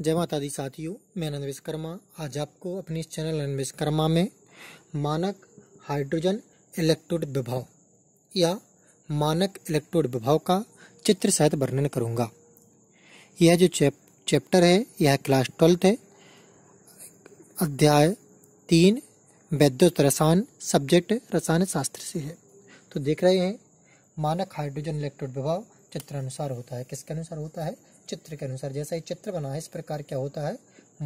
जय माता दी साथियों मैं अनंत विश्वकर्मा आज आपको अपने इस चैनल अनंत विश्वकर्मा में मानक हाइड्रोजन इलेक्ट्रोड विभाव या मानक इलेक्ट्रोड विभाव का चित्र सहित वर्णन करूंगा यह जो चैप चैप्टर है यह क्लास ट्वेल्थ है अध्याय तीन वैद्युत रसायन सब्जेक्ट रसायन शास्त्र से है तो देख रहे हैं मानक हाइड्रोजन इलेक्ट्रोड विभाव चित्र अनुसार होता है किसके अनुसार होता है चित्र के अनुसार जैसा ये चित्र बना है इस प्रकार क्या होता है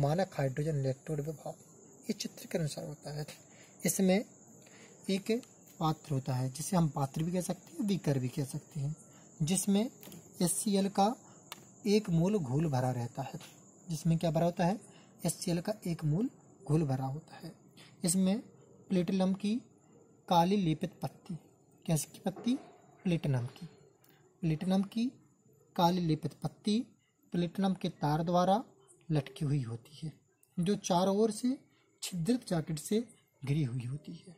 मानक हाइड्रोजन इलेक्ट्रोड विभाव ये चित्र के अनुसार होता है इसमें एक पात्र होता है जिसे हम पात्र भी कह सकते हैं बीकर भी कह सकते हैं जिसमें एस का एक मूल घोल भरा रहता है जिसमें क्या भरा होता है एस का एक मूल घोल भरा होता है इसमें प्लेटिनम की काली लेपित पत्ती कैसी की पत्ती प्लेटिनम की प्लेटिनम की काली लिपित पत्ती प्लेटिनम के तार द्वारा लटकी हुई होती है जो चारों ओर से छिद्रित जैकेट से घिरी हुई होती है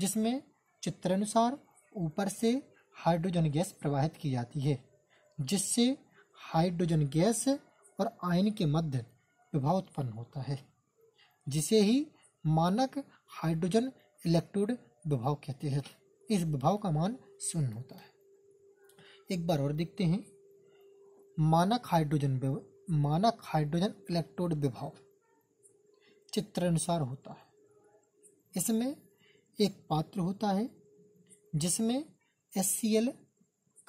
जिसमें चित्रानुसार ऊपर से हाइड्रोजन गैस प्रवाहित की जाती है जिससे हाइड्रोजन गैस और आयन के मध्य विभाव उत्पन्न होता है जिसे ही मानक हाइड्रोजन इलेक्ट्रोड विभाव कहते हैं इस विभाव का मान शून्य होता है एक बार और देखते हैं मानक हाइड्रोजन मानक हाइड्रोजन इलेक्ट्रोड विभाव चित्रानुसार होता है इसमें एक पात्र होता है जिसमें एस सी एल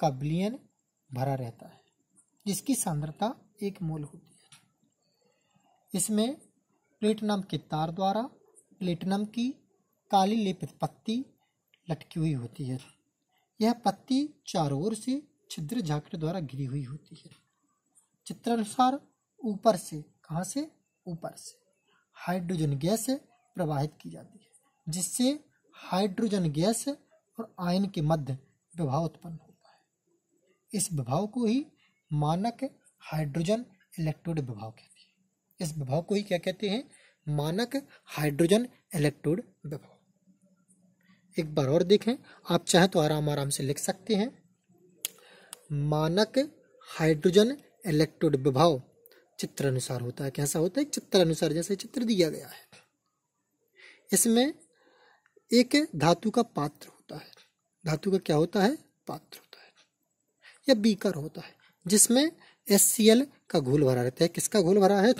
का बिलियन भरा रहता है जिसकी सांद्रता एक मोल होती है इसमें प्लेटनम के तार द्वारा प्लेटनम की काली लेपित पत्ती लटकी हुई होती है यह पत्ती चारों ओर से छिद्र झाकड़ द्वारा घिरी हुई होती है अनुसार ऊपर से कहाँ से ऊपर से हाइड्रोजन गैस प्रवाहित की जाती है जिससे हाइड्रोजन गैस और आयन के मध्य विभाव उत्पन्न होता है इस विभाव को ही मानक हाइड्रोजन इलेक्ट्रोड विभाव कहते हैं इस विभाव को ही क्या कहते हैं मानक हाइड्रोजन इलेक्ट्रोड विभाव एक बार और देखें आप चाहें तो आराम आराम से लिख सकते हैं मानक हाइड्रोजन इलेक्ट्रोड विभाव चित्र अनुसार होता है कैसा होता है चित्र अनुसार जैसे चित्र दिया गया है इसमें एक धातु का पात्र होता है धातु का क्या होता है पात्र होता है या बीकर होता है जिसमें एस का घोल भरा रहता है किसका घोल भरा है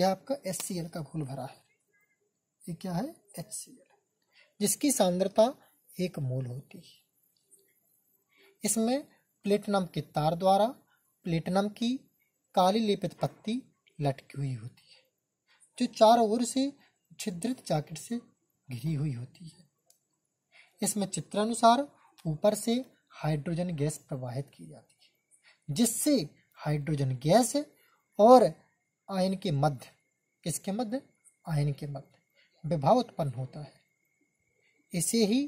यह आपका एस का घोल भरा है ये क्या है एच सी एल जिसकी सांद्रता एक मोल होती है इसमें प्लेटिनम के तार द्वारा प्लेटिनम की काली लेपित पत्ती लटकी हुई होती है जो चारों ओर से छिद्रित जैकेट से घिरी हुई होती है इसमें चित्रानुसार ऊपर से हाइड्रोजन गैस प्रवाहित की जाती है जिससे हाइड्रोजन गैस और आयन के मध्य किसके मध्य आयन के मध्य विभाव उत्पन्न होता है इसे ही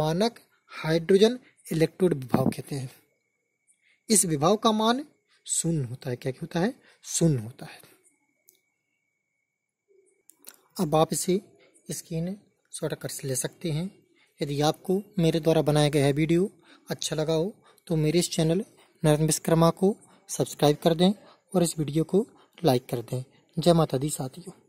मानक हाइड्रोजन इलेक्ट्रोड विभाव कहते हैं इस विभाव का मान शून्य होता है क्या क्या होता है शून्य होता है अब आप इसे स्क्रीन शॉर्ट कर ले सकते हैं यदि आपको मेरे द्वारा बनाया गया है वीडियो अच्छा लगा हो तो मेरे इस चैनल नरेंद्र विश्वकर्मा को सब्सक्राइब कर दें और इस वीडियो को लाइक कर दें जय माता दी साथियों